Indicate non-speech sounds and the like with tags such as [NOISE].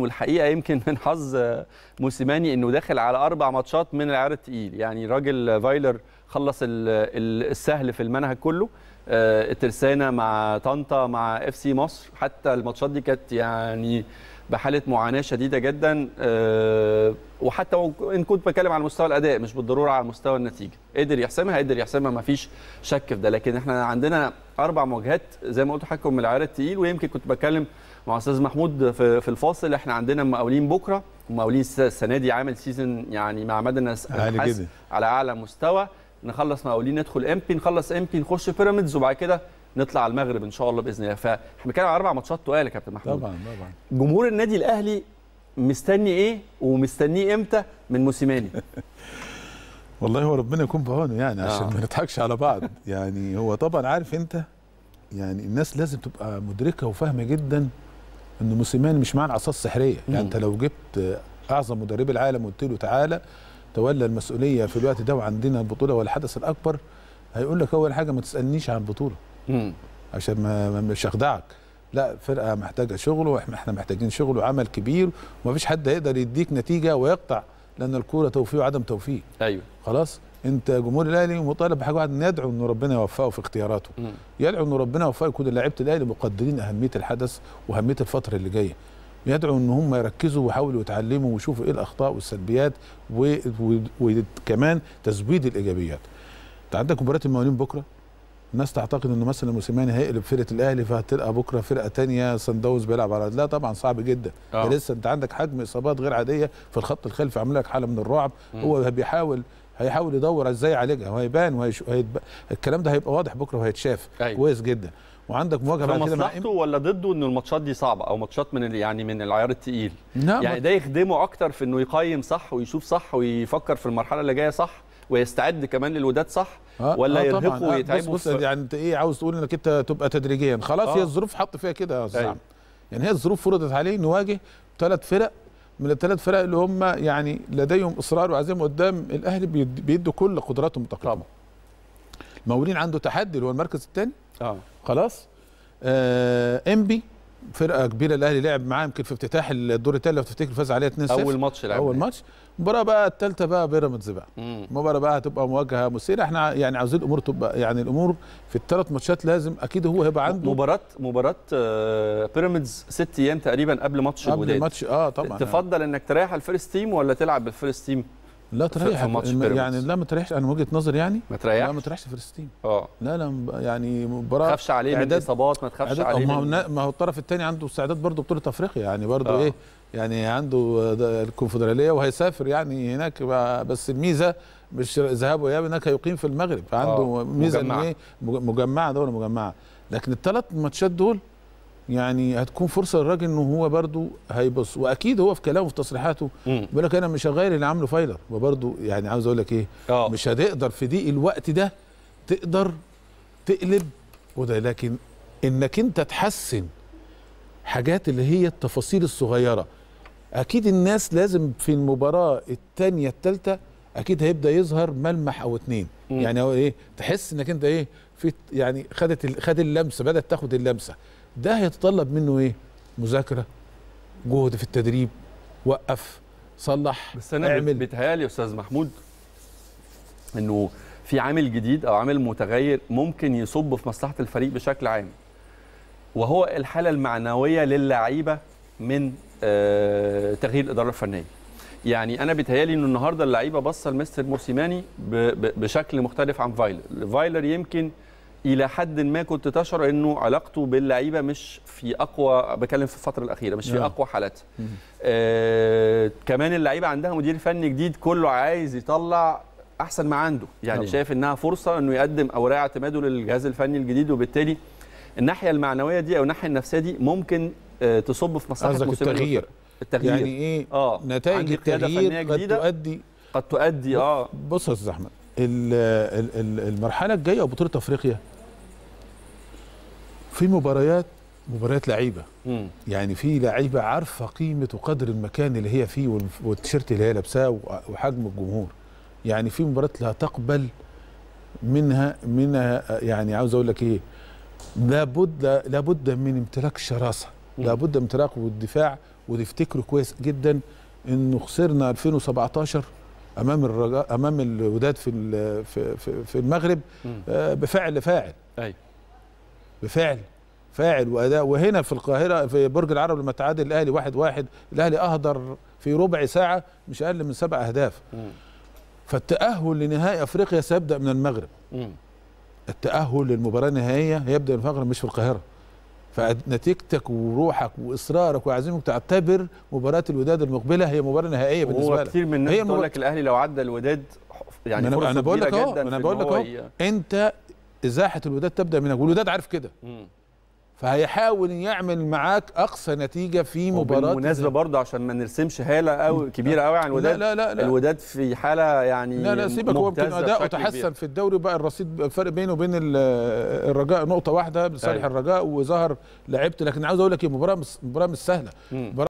والحقيقه يمكن من حظ موسيماني انه داخل على اربع ماتشات من العيار الثقيل يعني راجل فايلر خلص السهل في المنهج كله آه، الترسانه مع طنطا مع اف سي مصر حتى الماتشات دي كانت يعني بحاله معاناه شديده جدا آه، وحتى ان كنت بتكلم على مستوى الاداء مش بالضروره على مستوى النتيجه قدر يحسمها قدر يحسمها ما فيش شك في ده لكن احنا عندنا اربع مواجهات زي ما قلت حكم من العيار الثقيل ويمكن كنت بتكلم مع استاذ محمود في الفاصل احنا عندنا مقاولين بكره ومقاولين السنه دي عامل سيزون يعني مع مدى الناس على اعلى مستوى نخلص مقاولين ندخل ام بي نخلص ام بي نخش بيراميدز وبعد كده نطلع على المغرب ان شاء الله باذن الله فاحنا بنتكلم على اربع ماتشات تقال يا كابتن محمود طبعا طبعا جمهور النادي الاهلي مستني ايه ومستنيه امتى من موسيماني [LAUGHS] والله هو ربنا يكون في عونه يعني عشان آه. ما نضحكش على بعض يعني هو طبعا عارف انت يعني الناس لازم تبقى مدركه وفاهمه جدا ان موسيماني مش معنى العصا السحريه يعني انت لو جبت اعظم مدرب العالم وقلت له تعالى تولى المسؤوليه في الوقت ده وعندنا البطوله والحدث الاكبر هيقول لك اول حاجه ما تسالنيش عن البطوله عشان ما مش اخدعك لا فرقه محتاجه شغل واحنا محتاجين شغل وعمل كبير ومفيش حد هيقدر يديك نتيجه ويقطع لان الكوره توفيق وعدم توفيق ايوه خلاص انت جمهور الاهلي مطالب بحاجه واحده ندعو ان ربنا يوفقه في اختياراته مم. يدعو ان ربنا يوفقه يكون لعيبه الاهلي مقدرين اهميه الحدث واهميه الفتره اللي جايه بيدعو ان هم يركزوا ويحاولوا يتعلموا ويشوفوا ايه الاخطاء والسلبيات وكمان تزويد الايجابيات. انت عندك مباراه المقاولين بكره الناس تعتقد انه مثلا موسيماني هيقلب فرقه الاهلي فهتلقى بكره فرقه تانية سان داونز بيلعب على لا طبعا صعب جدا أوه. لسه انت عندك حجم اصابات غير عاديه في الخط الخلفي عامل لك حاله من الرعب م. هو بيحاول هيحاول يدور ازاي يعالجها وهيبان وهيش... هيتب... الكلام ده هيبقى واضح بكره وهيتشاف أيوه. كويس جدا وعندك مواجهه بقى كده مصلحته ولا ضده ان الماتشات دي صعبه او ماتشات من يعني من العيار نعم يعني ده يخدمه اكتر في انه يقيم صح ويشوف صح ويفكر في المرحله اللي جايه صح ويستعد كمان للوداد صح آه، آه، ولا آه يرهقه ويتعبه آه بص, بص يعني انت ايه عاوز تقول انك انت تبقى تدريجيا خلاص آه هي الظروف حط فيها كده يا استاذ أيوه. يعني هي الظروف فرضت عليه نواجه ثلاث فرق من الثلاث فرق اللي هم يعني لديهم اصرار وعزيمه قدام الاهلي بيدوا كل قدراتهم تقريبا المولين عنده تحدي اللي هو المركز الثاني اه خلاص آه امبي فرقه كبيره الاهلي لعب معاه يمكن في افتتاح الدور الثالث لو تفتكر فاز عليها 2 اول ماتش لعب اول ماتش المباراه بقى الثالثه بقى بيراميدز بقى المباراه بقى هتبقى مواجهه مثيره احنا يعني عاوزين الامور تبقى يعني الامور في الثلاث ماتشات لازم اكيد هو هيبقى عنده مباراه مباراه آه، بيراميدز ست ايام تقريبا قبل ماتش الوداد قبل ماتش اه طبعا تفضل انك تريح الفيرست تيم ولا تلعب بالفيرست تيم؟ لا تريح يعني لا ما تريحش انا وجهه نظر يعني ما تريحش لا ما تريحش فلسطين اه لا لا يعني مباراه ما تخافش عليه من الاصابات ما تخافش عليه ما هو ما هو الطرف الثاني عنده استعداد برضه بطوله افريقيا يعني برضه آه. ايه يعني عنده الكونفدراليه وهيسافر يعني هناك بس الميزه مش ذهاب واياب هناك هيقيم في المغرب فعنده أوه. ميزه مجمعة. ان ايه مجمعه دوله مجمعه لكن الثلاث ماتشات دول يعني هتكون فرصه للراجل انه هو برده هيبص واكيد هو في كلامه في تصريحاته بيقول لك انا مش هغير اللي عامله فايلر وبرده يعني عاوز اقول لك ايه أوه. مش هتقدر في ضيق الوقت ده تقدر تقلب وده لكن انك انت تحسن حاجات اللي هي التفاصيل الصغيره اكيد الناس لازم في المباراه الثانيه الثالثه اكيد هيبدا يظهر ملمح او اتنين مم. يعني هو ايه تحس انك انت ايه في يعني خدت خد اللمسه بدات تاخد اللمسه ده هيتطلب منه ايه مذاكره جهد في التدريب وقف صلح بس انا اعمل بيتهيالي يا استاذ محمود انه في عامل جديد او عامل متغير ممكن يصب في مصلحه الفريق بشكل عام وهو الحاله المعنويه للعيبه من آه، تغيير الاداره الفنيه يعني انا بتهيالي ان النهارده اللعيبه باصه لمستر موسيماني بشكل مختلف عن فايلر فايلر يمكن الى حد ما كنت تشعر انه علاقته باللعيبه مش في اقوى بتكلم في الفتره الاخيره مش في نعم. اقوى حالاتها آه كمان اللعيبه عندها مدير فني جديد كله عايز يطلع احسن ما عنده يعني شايف انها فرصه انه يقدم اوراق اعتماده للجهاز الفني الجديد وبالتالي الناحيه المعنويه دي او الناحيه النفسيه دي ممكن آه تصب في مصلحه التغيير التغيير يعني ايه آه. نتائج التغيير قد تؤدي قد تؤدي اه بص يا استاذ احمد المرحله الجايه وبطوله افريقيا في مباريات مباريات لعيبه يعني في لعيبه عارفه قيمه وقدر المكان اللي هي فيه والتيشيرت اللي هي لابساه وحجم الجمهور يعني في مباريات لا تقبل منها منها يعني عاوز اقول لك ايه لابد لابد من امتلاك الشراسه لابد من امتلاك والدفاع وتفتكروا كويس جدا انه خسرنا 2017 امام الرجاء امام الوداد في في في المغرب آه، بفعل فاعل ايوه بفعل فاعل واداء وهنا في القاهره في برج العرب لما تعادل الاهلي واحد واحد الاهلي اهدر في ربع ساعه مش اقل من سبع اهداف فالتاهل لنهائي افريقيا سيبدا من المغرب التاهل للمباراه النهائيه هيبدا من المغرب مش في القاهره فنتيجتك وروحك واصرارك وعزيمتك تعتبر مباراه الوداد المقبله هي مباراه نهائيه بالنسبه لك كتير من الناس بتقول لك الاهلي لو عدى الوداد يعني انا بقول لك اهو انا بقول لك اهو انت ازاحه الوداد تبدا من والوداد عارف كده فهيحاول يعمل معاك اقصى نتيجه في مباراه بالمناسبه برضه عشان ما نرسمش هاله قوي كبيره قوي عن الوداد لا لا لا الوداد في حاله يعني لا لا سيبك هو يمكن اداؤه تحسن في الدوري بقى الرصيد الفرق بينه وبين الرجاء نقطه واحده لصالح أيوه. الرجاء وظهر لعبت لكن عاوز اقول لك المباراه إيه، مباراه مش سهله